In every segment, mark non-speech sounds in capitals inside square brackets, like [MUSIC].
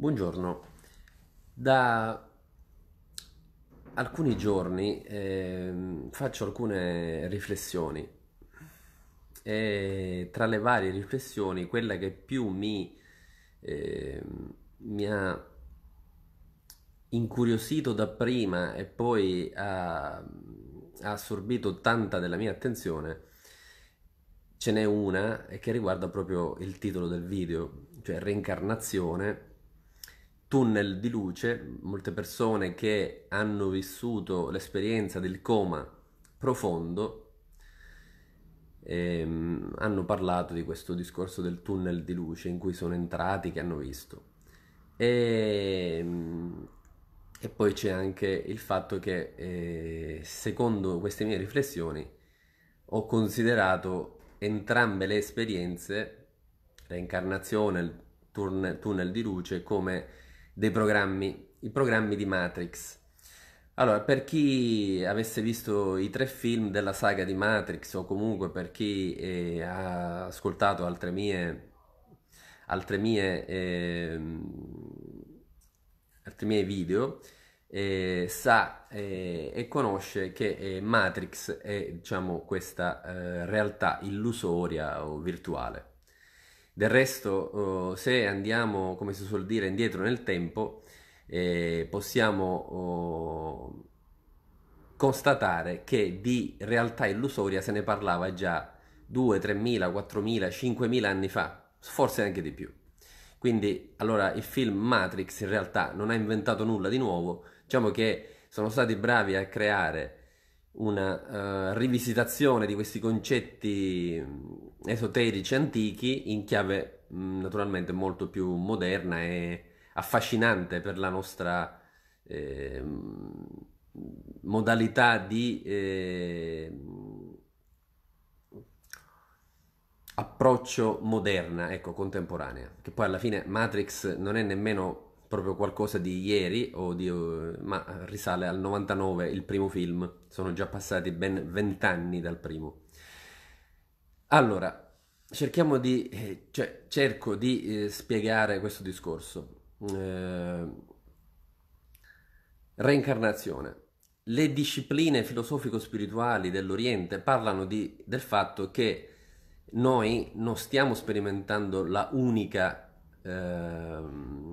Buongiorno, da alcuni giorni eh, faccio alcune riflessioni e tra le varie riflessioni quella che più mi, eh, mi ha incuriosito dapprima e poi ha, ha assorbito tanta della mia attenzione ce n'è una eh, che riguarda proprio il titolo del video, cioè reincarnazione tunnel di luce, molte persone che hanno vissuto l'esperienza del coma profondo ehm, hanno parlato di questo discorso del tunnel di luce in cui sono entrati, che hanno visto. E, ehm, e poi c'è anche il fatto che eh, secondo queste mie riflessioni ho considerato entrambe le esperienze, reincarnazione, il tunnel, tunnel di luce, come dei programmi, i programmi di Matrix. Allora, per chi avesse visto i tre film della saga di Matrix o comunque per chi eh, ha ascoltato altre mie, altre mie, eh, altri miei video, eh, sa eh, e conosce che eh, Matrix è diciamo, questa eh, realtà illusoria o virtuale. Del resto, oh, se andiamo, come si suol dire, indietro nel tempo, eh, possiamo oh, constatare che di realtà illusoria se ne parlava già 2, 3.000, 4.000, 5.000 anni fa, forse anche di più. Quindi, allora, il film Matrix in realtà non ha inventato nulla di nuovo, diciamo che sono stati bravi a creare una uh, rivisitazione di questi concetti esoterici antichi in chiave mh, naturalmente molto più moderna e affascinante per la nostra eh, modalità di eh, approccio moderna, ecco, contemporanea, che poi alla fine Matrix non è nemmeno proprio qualcosa di ieri, di, uh, ma risale al 99 il primo film, sono già passati ben vent'anni dal primo. Allora, cerchiamo di, eh, cioè, cerco di eh, spiegare questo discorso. Eh, reincarnazione. Le discipline filosofico-spirituali dell'Oriente parlano di, del fatto che noi non stiamo sperimentando la unica ehm,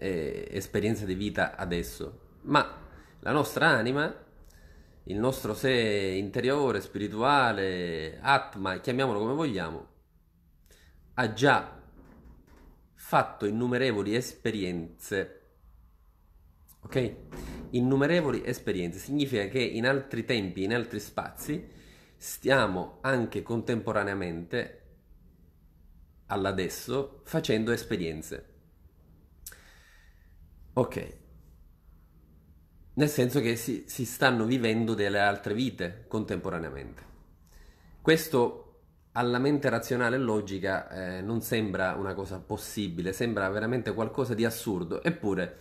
eh, esperienza di vita adesso, ma la nostra anima, il nostro sé interiore, spirituale, atma, chiamiamolo come vogliamo, ha già fatto innumerevoli esperienze. Ok? Innumerevoli esperienze significa che in altri tempi, in altri spazi, stiamo anche contemporaneamente all'adesso facendo esperienze. Ok. Nel senso che si, si stanno vivendo delle altre vite contemporaneamente. Questo alla mente razionale e logica eh, non sembra una cosa possibile, sembra veramente qualcosa di assurdo, eppure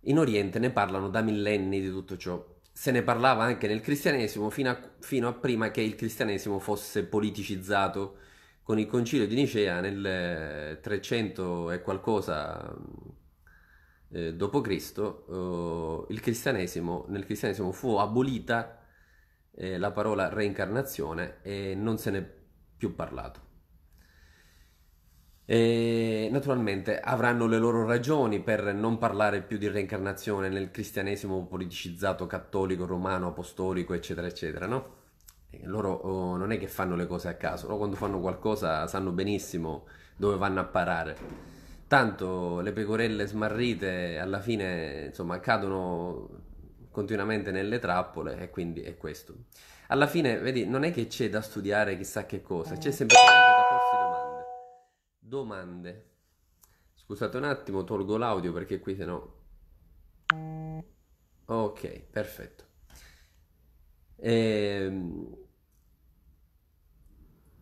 in Oriente ne parlano da millenni di tutto ciò. Se ne parlava anche nel cristianesimo fino a, fino a prima che il cristianesimo fosse politicizzato con il concilio di Nicea nel 300 eh, e qualcosa eh, Cristo, eh, cristianesimo, nel cristianesimo fu abolita eh, la parola reincarnazione e non se n'è più parlato. E naturalmente avranno le loro ragioni per non parlare più di reincarnazione nel cristianesimo politicizzato cattolico, romano, apostolico, eccetera, eccetera, no? Loro oh, non è che fanno le cose a caso, loro quando fanno qualcosa sanno benissimo dove vanno a parare tanto le pecorelle smarrite alla fine insomma cadono continuamente nelle trappole e quindi è questo. Alla fine, vedi, non è che c'è da studiare chissà che cosa, c'è eh. semplicemente da porsi domande. Domande. Scusate un attimo, tolgo l'audio perché qui sennò Ok, perfetto. Ehm...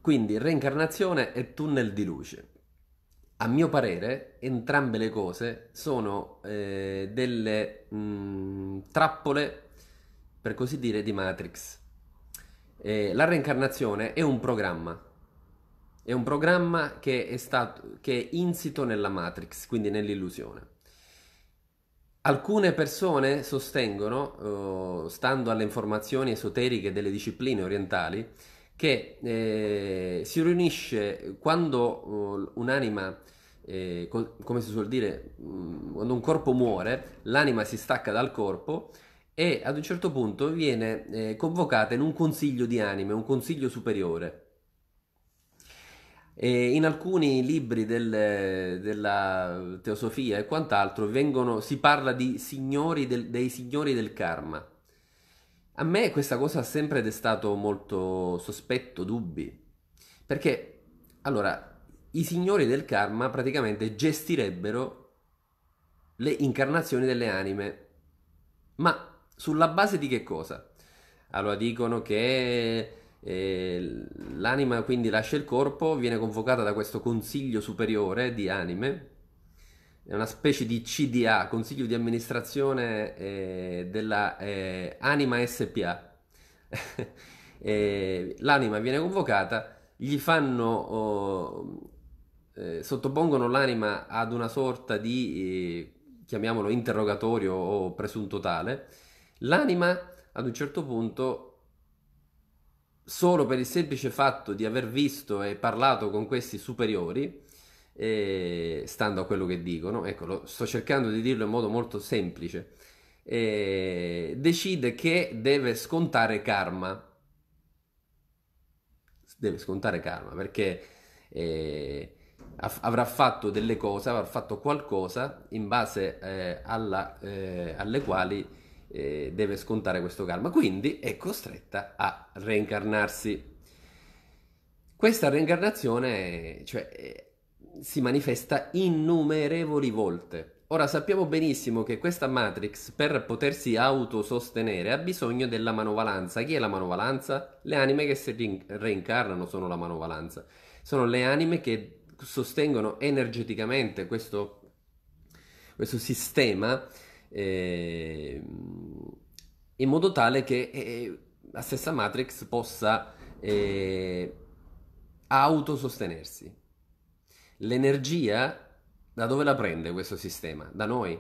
Quindi reincarnazione e tunnel di luce a mio parere, entrambe le cose sono eh, delle mh, mm, trappole, per così dire, di Matrix. Eh, la reincarnazione è un programma. È un programma che è, stato, che è insito nella Matrix, quindi nell'illusione. Alcune persone sostengono, eh, stando alle informazioni esoteriche delle discipline orientali, che eh, si riunisce quando uh, un'anima, eh, co- come si suol dire, mh, mm, quando un corpo muore, l'anima si stacca dal corpo e ad un certo punto viene eh, convocata in un consiglio di anime, un consiglio superiore. E in alcuni libri del, della teosofia e quant'altro vengono, si parla di signori del, dei signori del karma a me questa cosa ha sempre destato molto sospetto, dubbi, perché allora i signori del karma praticamente gestirebbero le incarnazioni delle anime, ma sulla base di che cosa? Allora dicono che eh, l'anima quindi lascia il corpo, viene convocata da questo consiglio superiore di anime è una specie di CDA, Consiglio di amministrazione eh, della eh, Anima SPA. [LAUGHS] Eh, l'anima viene convocata, gli fanno, oh, eh, sottopongono l'anima ad una sorta di, eh, chiamiamolo, interrogatorio o presunto tale. L'anima ad un certo punto solo per il semplice fatto di aver visto e parlato con questi superiori, eh, stando a quello che dicono, ecco, lo, sto cercando di dirlo in modo molto semplice, eh, decide che deve scontare karma. Deve scontare karma perché eh, avrà fatto delle cose, avrà fatto qualcosa in base eh, alla, eh, alle quali eh, deve scontare questo karma, quindi è costretta a reincarnarsi. Questa reincarnazione cioè, si manifesta innumerevoli volte. Ora sappiamo benissimo che questa matrix per potersi autosostenere ha bisogno della manovalanza. Chi è la manovalanza? Le anime che si reincarnano sono la manovalanza. Sono le anime che sostengono energeticamente questo, questo sistema eh, in modo tale che eh, la stessa matrix possa eh, autosostenersi. L'energia da dove la prende questo sistema? Da noi.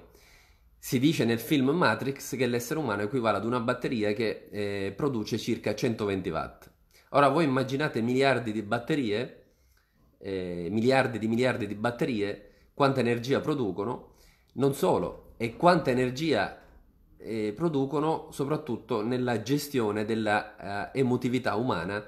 Si dice nel film Matrix che l'essere umano equivale ad una batteria che eh, produce circa 120 watt. Ora voi immaginate miliardi di batterie, eh, miliardi di miliardi di batterie, quanta energia producono, non solo, e quanta energia eh, producono soprattutto nella gestione dell'emotività eh, umana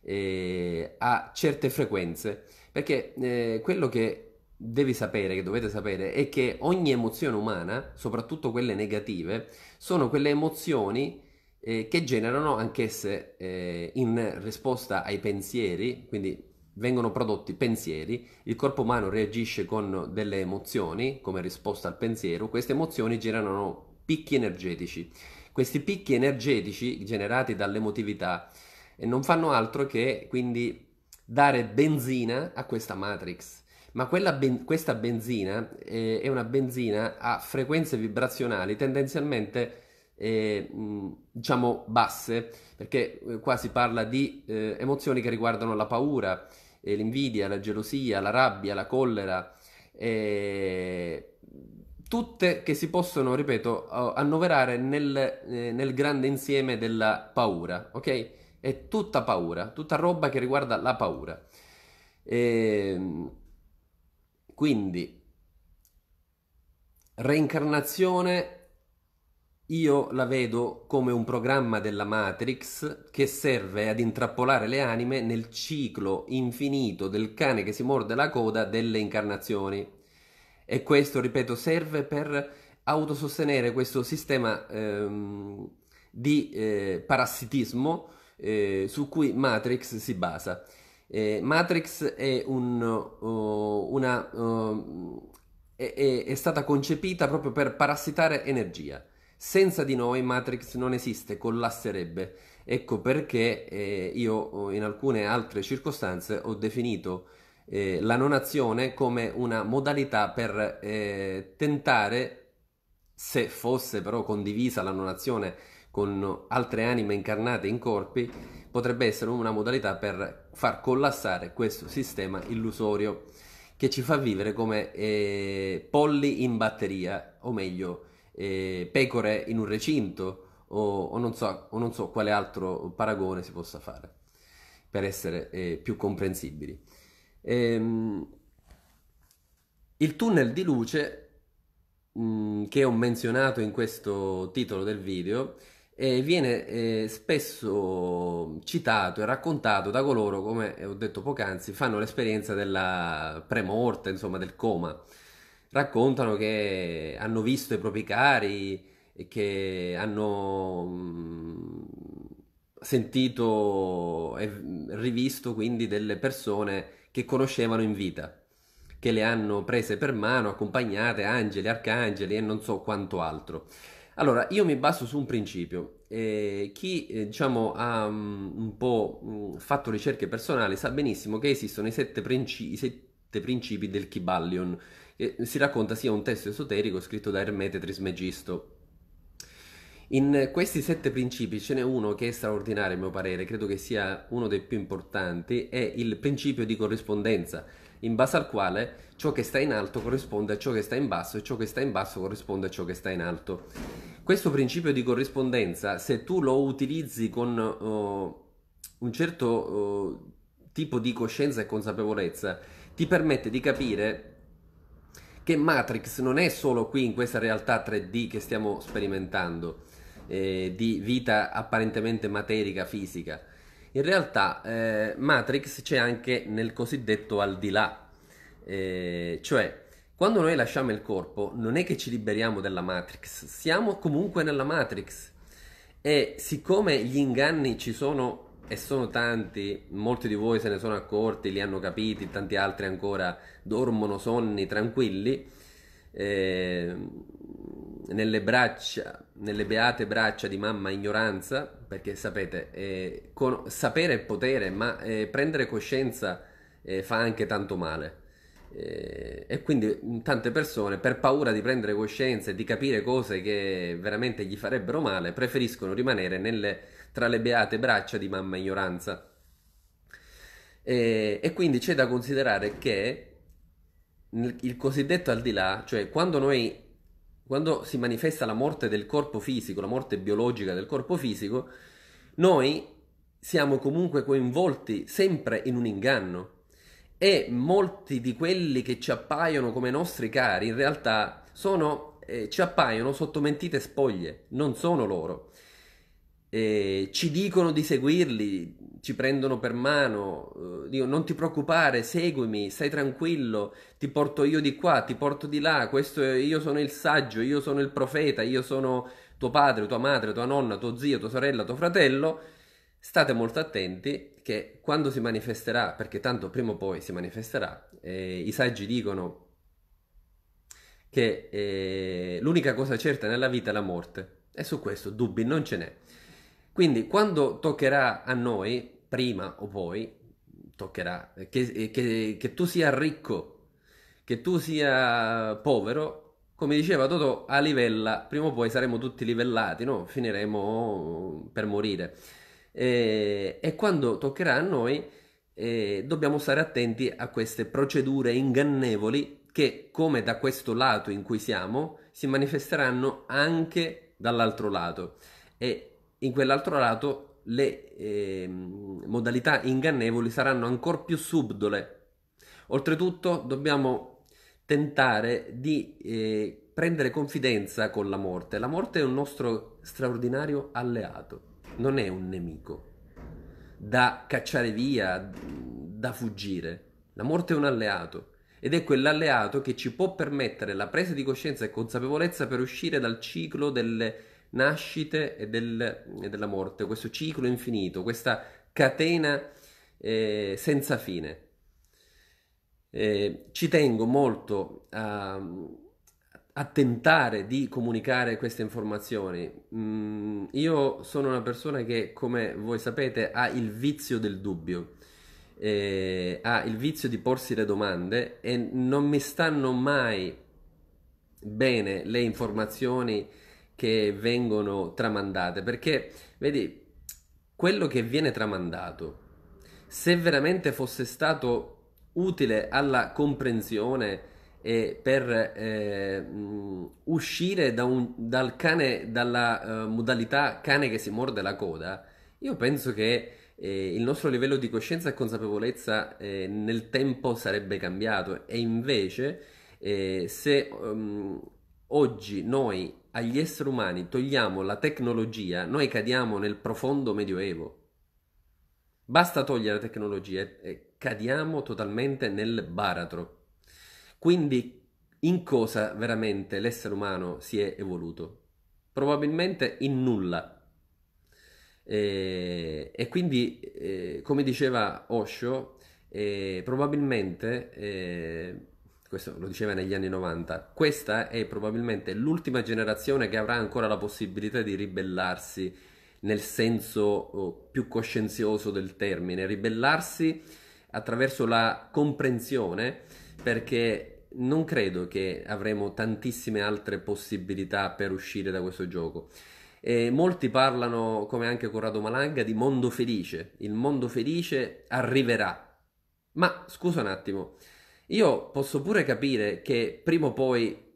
eh, a certe frequenze perché eh, quello che devi sapere, che dovete sapere, è che ogni emozione umana, soprattutto quelle negative, sono quelle emozioni eh, che generano anch'esse eh, in risposta ai pensieri, quindi vengono prodotti pensieri, il corpo umano reagisce con delle emozioni come risposta al pensiero, queste emozioni generano picchi energetici. Questi picchi energetici generati dall'emotività eh, non fanno altro che quindi dare benzina a questa Matrix. Ma ben, questa benzina eh, è una benzina a frequenze vibrazionali tendenzialmente eh, diciamo basse, perché eh, qua si parla di eh, emozioni che riguardano la paura, eh, l'invidia, la gelosia, la rabbia, la collera, eh, tutte che si possono, ripeto, annoverare nel, nel grande insieme della paura, ok? È tutta paura, tutta roba che riguarda la paura. E, ehm, quindi, reincarnazione io la vedo come un programma della Matrix che serve ad intrappolare le anime nel ciclo infinito del cane che si morde la coda delle incarnazioni. E questo, ripeto, serve per autosostenere questo sistema ehm, di eh, parassitismo eh, su cui Matrix si basa. Eh, Matrix è, un, uh, una, uh, è, è stata concepita proprio per parassitare energia. Senza di noi Matrix non esiste, collasserebbe. Ecco perché eh, io oh, in alcune altre circostanze ho definito eh, la non azione come una modalità per eh, tentare, se fosse però condivisa la non azione con altre anime incarnate in corpi potrebbe essere una modalità per far collassare questo sistema illusorio che ci fa vivere come eh, polli in batteria, o meglio, eh, pecore in un recinto, o, o, non so, o, non so, quale altro paragone si possa fare per essere eh, più comprensibili. Ehm, il tunnel di luce mh, mm, che ho menzionato in questo titolo del video e viene eh, spesso citato e raccontato da coloro, come ho detto poc'anzi, fanno l'esperienza della premorte, insomma del coma. Raccontano che hanno visto i propri cari che hanno mm, sentito e rivisto quindi delle persone che conoscevano in vita, che le hanno prese per mano, accompagnate, angeli, arcangeli e non so quanto altro. Allora, io mi baso su un principio. Eh, chi eh, diciamo, ha um, un po' mh, mm, fatto ricerche personali sa benissimo che esistono i sette, principi, i sette principi del Kybalion, che si racconta sia un testo esoterico scritto da Ermete Trismegisto. In questi sette principi ce n'è uno che è straordinario a mio parere, credo che sia uno dei più importanti, è il principio di corrispondenza in base al quale ciò che sta in alto corrisponde a ciò che sta in basso e ciò che sta in basso corrisponde a ciò che sta in alto. Questo principio di corrispondenza, se tu lo utilizzi con oh, un certo oh, tipo di coscienza e consapevolezza, ti permette di capire che Matrix non è solo qui in questa realtà 3D che stiamo sperimentando, eh, di vita apparentemente materica, fisica, in realtà eh, Matrix c'è anche nel cosiddetto al di là, eh, cioè quando noi lasciamo il corpo non è che ci liberiamo della Matrix, siamo comunque nella Matrix e siccome gli inganni ci sono e sono tanti, molti di voi se ne sono accorti, li hanno capiti, tanti altri ancora dormono sonni tranquilli, eh, nelle braccia, nelle beate braccia di mamma ignoranza, perché sapete, eh, con, sapere è potere, ma eh, prendere coscienza eh, fa anche tanto male. Eh, e quindi mm, tante persone, per paura di prendere coscienza e di capire cose che veramente gli farebbero male, preferiscono rimanere nelle, tra le beate braccia di mamma ignoranza. e, eh, e quindi c'è da considerare che il cosiddetto al di là, cioè quando noi quando si manifesta la morte del corpo fisico, la morte biologica del corpo fisico, noi siamo comunque coinvolti sempre in un inganno e molti di quelli che ci appaiono come nostri cari in realtà sono, eh, ci appaiono sotto mentite spoglie, non sono loro. Eh, ci dicono di seguirli, ci prendono per mano, eh, dico non ti preoccupare, seguimi, stai tranquillo, ti porto io di qua, ti porto di là, questo è, io sono il saggio, io sono il profeta, io sono tuo padre, tua madre, tua nonna, tuo zio, tua sorella, tuo fratello. State molto attenti che quando si manifesterà, perché tanto prima o poi si manifesterà, eh, i saggi dicono che eh, l'unica cosa certa nella vita è la morte. E su questo dubbi non ce n'è. Quindi quando toccherà a noi, prima o poi toccherà che, eh, che, che tu sia ricco, che tu sia povero, come diceva Toto, a livella, prima o poi saremo tutti livellati, no? finiremo per morire. E, e quando toccherà a noi, eh, dobbiamo stare attenti a queste procedure ingannevoli che, come da questo lato in cui siamo, si manifesteranno anche dall'altro lato. E in quell'altro lato le eh, modalità ingannevoli saranno ancora più subdole. Oltretutto dobbiamo tentare di eh, prendere confidenza con la morte. La morte è un nostro straordinario alleato, non è un nemico da cacciare via, da fuggire. La morte è un alleato ed è quell'alleato che ci può permettere la presa di coscienza e consapevolezza per uscire dal ciclo delle nascite e, del, e della morte, questo ciclo infinito, questa catena eh, senza fine. Eh, ci tengo molto a, a, tentare di comunicare queste informazioni. Mm, io sono una persona che, come voi sapete, ha il vizio del dubbio. Eh, ha il vizio di porsi le domande e non mi stanno mai bene le informazioni che vengono tramandate, perché vedi, quello che viene tramandato, se veramente fosse stato utile alla comprensione e per eh, uscire da un, dal cane, dalla uh, modalità cane che si morde la coda, io penso che eh, il nostro livello di coscienza e consapevolezza eh, nel tempo sarebbe cambiato e invece eh, se um, oggi noi agli esseri umani togliamo la tecnologia, noi cadiamo nel profondo medioevo. Basta togliere la tecnologia e cadiamo totalmente nel baratro. Quindi in cosa veramente l'essere umano si è evoluto? Probabilmente in nulla. E, e quindi, eh, come diceva Osho, eh, probabilmente eh, questo lo diceva negli anni 90, questa è probabilmente l'ultima generazione che avrà ancora la possibilità di ribellarsi nel senso oh, più coscienzioso del termine, ribellarsi attraverso la comprensione perché non credo che avremo tantissime altre possibilità per uscire da questo gioco. E molti parlano, come anche Corrado Malanga, di mondo felice. Il mondo felice arriverà. Ma scusa un attimo, io posso pure capire che prima o poi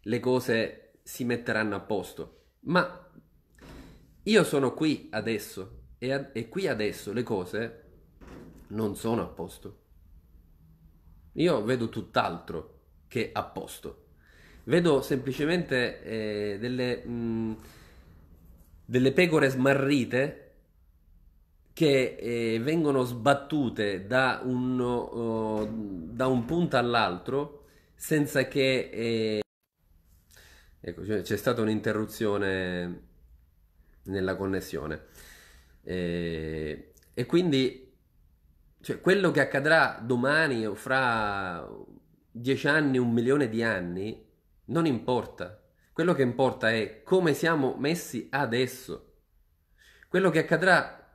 le cose si metteranno a posto, ma io sono qui adesso e, a- e qui adesso le cose non sono a posto. Io vedo tutt'altro che a posto. Vedo semplicemente eh, delle, mh, mm, delle pecore smarrite che eh, vengono sbattute da, uno, oh, da un punto all'altro senza che... Eh... Ecco, cioè, c'è stata un'interruzione nella connessione. Eh, e quindi cioè, quello che accadrà domani o fra dieci anni, un milione di anni, non importa. Quello che importa è come siamo messi adesso. Quello che accadrà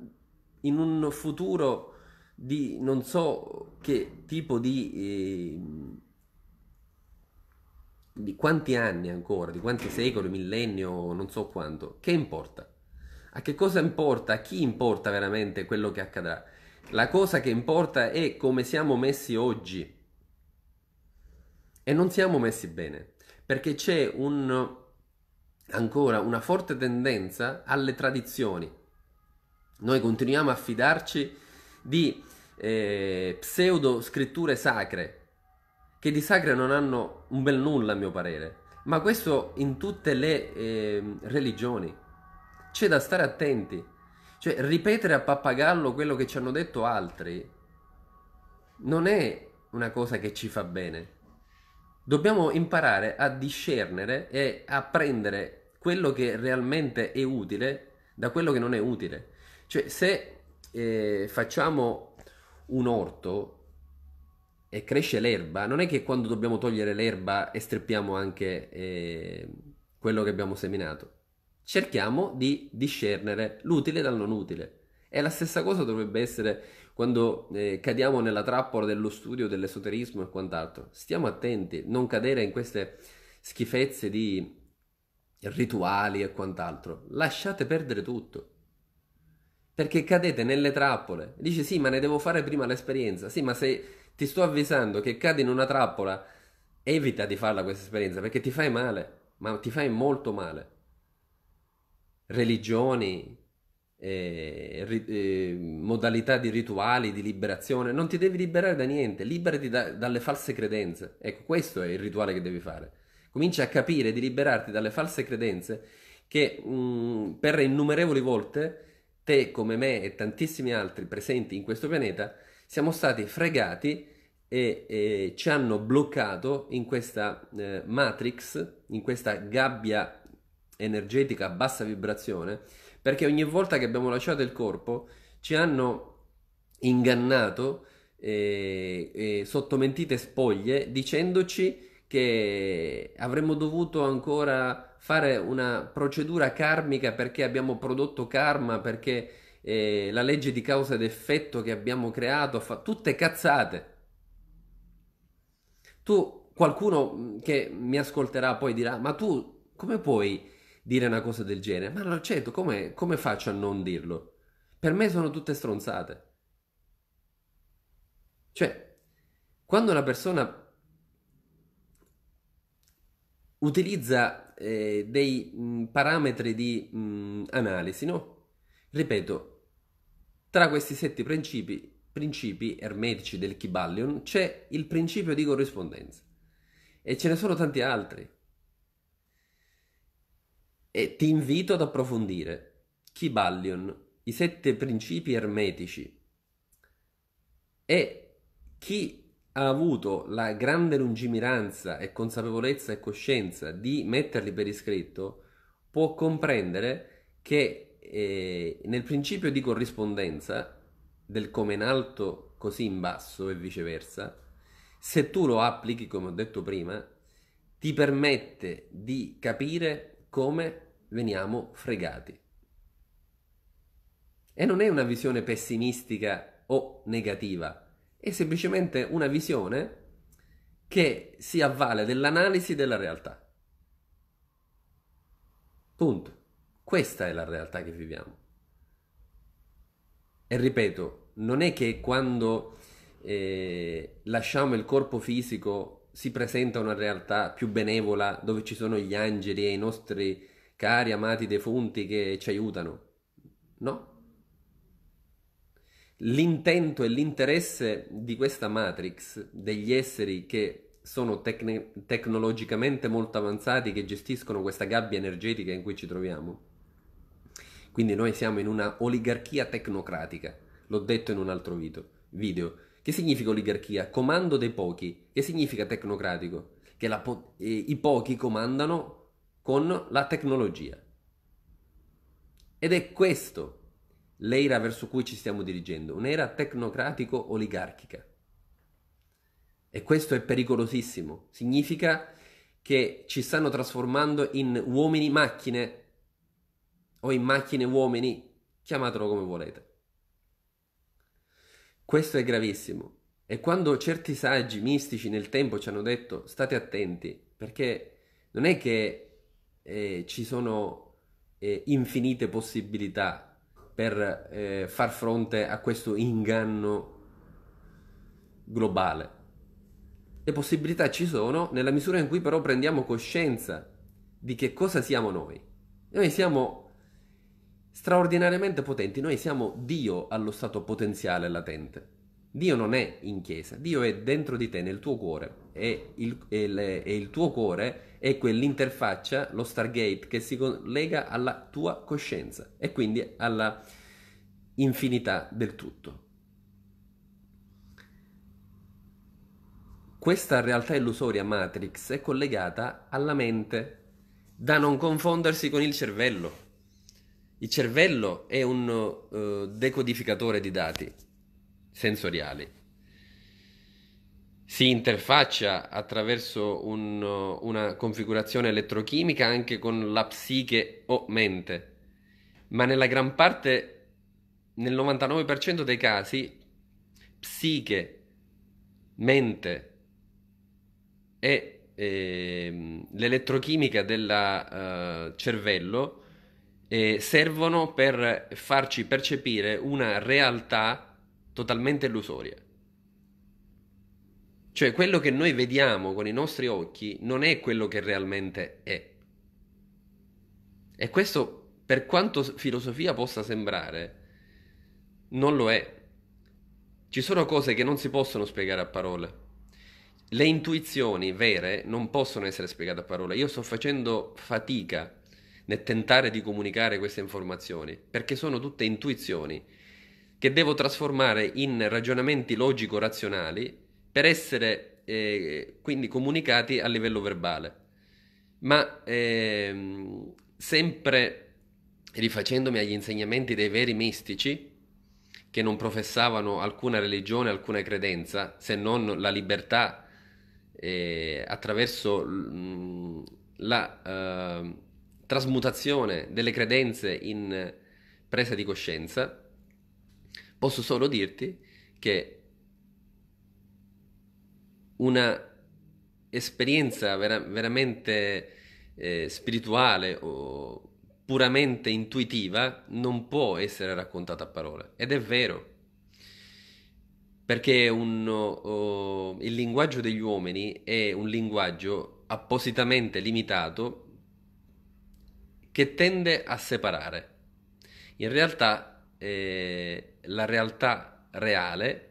in un futuro di non so che tipo di... Eh, di quanti anni ancora, di quanti secoli, millennio, non so quanto, che importa? A che cosa importa? A chi importa veramente quello che accadrà? La cosa che importa è come siamo messi oggi. E non siamo messi bene, perché c'è un, ancora una forte tendenza alle tradizioni noi continuiamo a fidarci di eh, pseudo scritture sacre, che di sacre non hanno un bel nulla a mio parere, ma questo in tutte le eh, religioni. C'è da stare attenti. Cioè, ripetere a pappagallo quello che ci hanno detto altri non è una cosa che ci fa bene. Dobbiamo imparare a discernere e a prendere quello che realmente è utile da quello che non è utile. Cioè, se eh, facciamo un orto e cresce l'erba, non è che quando dobbiamo togliere l'erba estreppiamo anche eh, quello che abbiamo seminato. Cerchiamo di discernere l'utile dal non utile. E la stessa cosa dovrebbe essere quando eh, cadiamo nella trappola dello studio dell'esoterismo e quant'altro. Stiamo attenti, non cadere in queste schifezze di rituali e quant'altro. Lasciate perdere tutto. Perché cadete nelle trappole. Dici sì, ma ne devo fare prima l'esperienza. Sì, ma se ti sto avvisando che cadi in una trappola, evita di farla questa esperienza perché ti fai male, ma ti fai molto male. Religioni, eh, ri, eh, modalità di rituali, di liberazione, non ti devi liberare da niente, liberati da, dalle false credenze. Ecco, questo è il rituale che devi fare. Comincia a capire di liberarti dalle false credenze che mh, mm, per innumerevoli volte te come me e tantissimi altri presenti in questo pianeta siamo stati fregati e, e ci hanno bloccato in questa eh, matrix, in questa gabbia energetica a bassa vibrazione, perché ogni volta che abbiamo lasciato il corpo ci hanno ingannato eh, eh, sotto mentite spoglie dicendoci che avremmo dovuto ancora fare una procedura karmica perché abbiamo prodotto karma, perché eh, la legge di causa ed effetto che abbiamo creato, fa tutte cazzate. Tu, qualcuno mm, che mi ascolterà poi dirà, ma tu come puoi dire una cosa del genere? Ma lo accetto, come, come faccio a non dirlo? Per me sono tutte stronzate. Cioè, quando una persona utilizza eh, dei mh, mm, parametri di mh, mm, analisi, no? Ripeto, tra questi sette principi, principi ermetici del Kibalion c'è il principio di corrispondenza e ce ne sono tanti altri. E ti invito ad approfondire Kibalion, i sette principi ermetici e chi ha avuto la grande lungimiranza e consapevolezza e coscienza di metterli per iscritto, può comprendere che eh, nel principio di corrispondenza del come in alto così in basso e viceversa, se tu lo applichi come ho detto prima, ti permette di capire come veniamo fregati. E non è una visione pessimistica o negativa, è semplicemente una visione che si avvale dell'analisi della realtà. Punto. Questa è la realtà che viviamo. E ripeto, non è che quando eh, lasciamo il corpo fisico si presenta una realtà più benevola dove ci sono gli angeli e i nostri cari amati defunti che ci aiutano. No, l'intento e l'interesse di questa Matrix, degli esseri che sono tecne- tecnologicamente molto avanzati, che gestiscono questa gabbia energetica in cui ci troviamo. Quindi noi siamo in una oligarchia tecnocratica, l'ho detto in un altro video. video. Che significa oligarchia? Comando dei pochi. Che significa tecnocratico? Che po- eh, i pochi comandano con la tecnologia. Ed è questo l'era verso cui ci stiamo dirigendo, un'era tecnocratico-oligarchica. E questo è pericolosissimo, significa che ci stanno trasformando in uomini macchine o in macchine uomini, chiamatelo come volete. Questo è gravissimo. E quando certi saggi mistici nel tempo ci hanno detto state attenti, perché non è che eh, ci sono eh, infinite possibilità per eh, far fronte a questo inganno globale. Le possibilità ci sono nella misura in cui però prendiamo coscienza di che cosa siamo noi. Noi siamo straordinariamente potenti, noi siamo Dio allo stato potenziale latente. Dio non è in chiesa, Dio è dentro di te, nel tuo cuore e il, e le, e il tuo cuore è quell'interfaccia, lo Stargate, che si collega alla tua coscienza e quindi alla infinità del tutto. Questa realtà illusoria Matrix è collegata alla mente, da non confondersi con il cervello. Il cervello è un uh, decodificatore di dati, sensoriali. Si interfaccia attraverso un, una configurazione elettrochimica anche con la psiche o mente, ma nella gran parte, nel 99% dei casi, psiche, mente e ehm, eh, l'elettrochimica del uh, cervello eh, servono per farci percepire una realtà totalmente illusoria. Cioè quello che noi vediamo con i nostri occhi non è quello che realmente è. E questo, per quanto filosofia possa sembrare, non lo è. Ci sono cose che non si possono spiegare a parole. Le intuizioni vere non possono essere spiegate a parole. Io sto facendo fatica nel tentare di comunicare queste informazioni, perché sono tutte intuizioni che devo trasformare in ragionamenti logico-razionali per essere eh, quindi comunicati a livello verbale. Ma ehm, sempre rifacendomi agli insegnamenti dei veri mistici, che non professavano alcuna religione, alcuna credenza, se non la libertà eh, attraverso la eh, trasmutazione delle credenze in presa di coscienza, Posso solo dirti che una esperienza vera- veramente eh, spirituale o puramente intuitiva non può essere raccontata a parole. Ed è vero, perché un, oh, il linguaggio degli uomini è un linguaggio appositamente limitato che tende a separare. In realtà eh, la realtà reale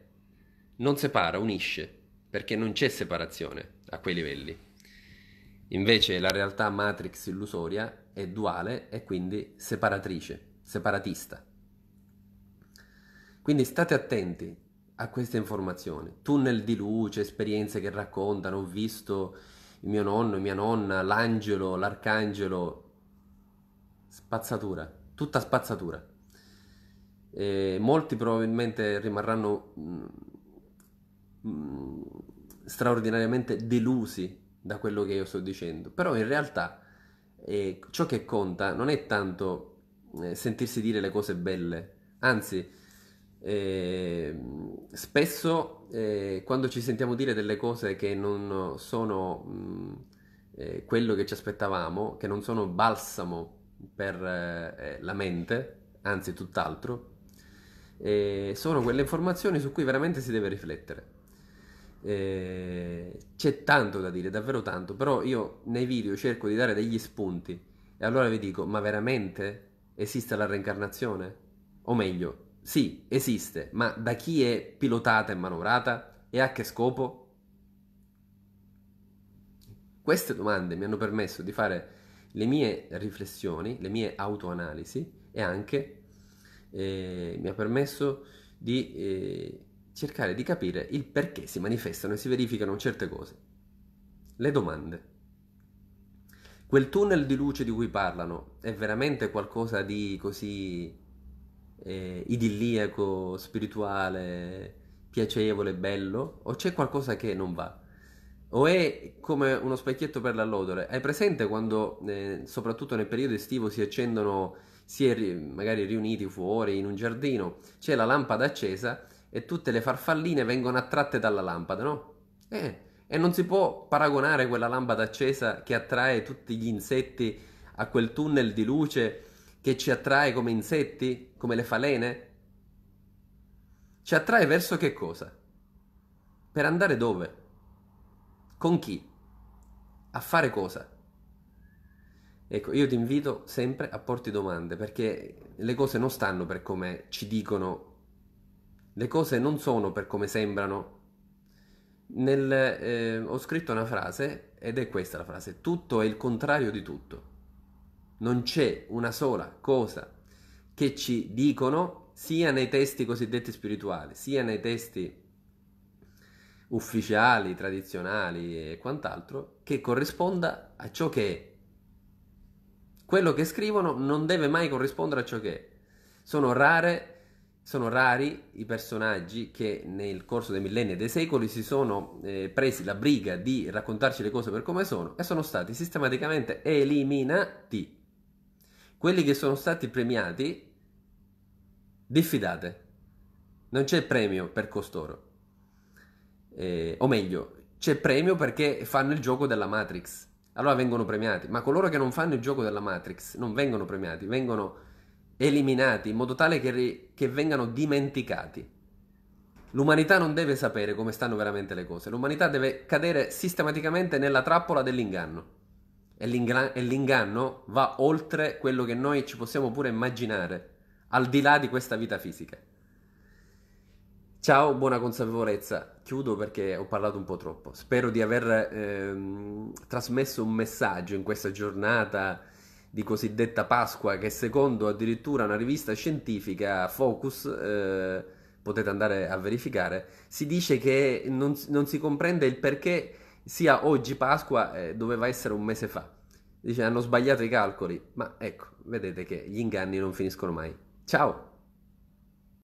non separa, unisce, perché non c'è separazione a quei livelli. Invece la realtà matrix illusoria è duale e quindi separatrice, separatista. Quindi state attenti a queste informazioni, tunnel di luce, esperienze che raccontano, ho visto il mio nonno, mia nonna, l'angelo, l'arcangelo, spazzatura, tutta spazzatura eh, molti probabilmente rimarranno mh, mm, mh, mm, straordinariamente delusi da quello che io sto dicendo, però in realtà eh, ciò che conta non è tanto eh, sentirsi dire le cose belle, anzi eh, spesso eh, quando ci sentiamo dire delle cose che non sono mh, mm, eh, quello che ci aspettavamo, che non sono balsamo per la mente, anzi tutt'altro, eh, sono quelle informazioni su cui veramente si deve riflettere. Eh, c'è tanto da dire, davvero tanto, però io nei video cerco di dare degli spunti e allora vi dico, ma veramente esiste la reincarnazione? O meglio, sì, esiste, ma da chi è pilotata e manovrata e a che scopo? Queste domande mi hanno permesso di fare le mie riflessioni, le mie autoanalisi e anche eh, mi ha permesso di eh, cercare di capire il perché si manifestano e si verificano certe cose. Le domande. Quel tunnel di luce di cui parlano è veramente qualcosa di così eh, idilliaco, spirituale, piacevole, bello? O c'è qualcosa che non va? o è come uno specchietto per l'allodole. Hai presente quando, eh, soprattutto nel periodo estivo, si accendono si è ri- magari riuniti fuori in un giardino, c'è la lampada accesa e tutte le farfalline vengono attratte dalla lampada, no? Eh, e non si può paragonare quella lampada accesa che attrae tutti gli insetti a quel tunnel di luce che ci attrae come insetti, come le falene? Ci attrae verso che cosa? Per andare dove? Con chi? A fare cosa? Ecco, io ti invito sempre a porti domande perché le cose non stanno per come ci dicono, le cose non sono per come sembrano. Nel, eh, ho scritto una frase ed è questa la frase, tutto è il contrario di tutto. Non c'è una sola cosa che ci dicono sia nei testi cosiddetti spirituali, sia nei testi ufficiali, tradizionali e quant'altro, che corrisponda a ciò che è quello che scrivono non deve mai corrispondere a ciò che è. Sono, rare, sono rari i personaggi che nel corso dei millenni e dei secoli si sono eh, presi la briga di raccontarci le cose per come sono e sono stati sistematicamente eliminati. Quelli che sono stati premiati, diffidate. Non c'è premio per costoro. Eh, o meglio, c'è premio perché fanno il gioco della Matrix allora vengono premiati, ma coloro che non fanno il gioco della Matrix non vengono premiati, vengono eliminati in modo tale che, ri- che vengano dimenticati. L'umanità non deve sapere come stanno veramente le cose, l'umanità deve cadere sistematicamente nella trappola dell'inganno. E, l'ingla- e l'inganno va oltre quello che noi ci possiamo pure immaginare, al di là di questa vita fisica. Ciao, buona consapevolezza. Chiudo perché ho parlato un po' troppo. Spero di aver ehm, trasmesso un messaggio in questa giornata di cosiddetta Pasqua che secondo addirittura una rivista scientifica, Focus, eh, potete andare a verificare, si dice che non, non, si comprende il perché sia oggi Pasqua eh, doveva essere un mese fa. Dice hanno sbagliato i calcoli, ma ecco, vedete che gli inganni non finiscono mai. Ciao!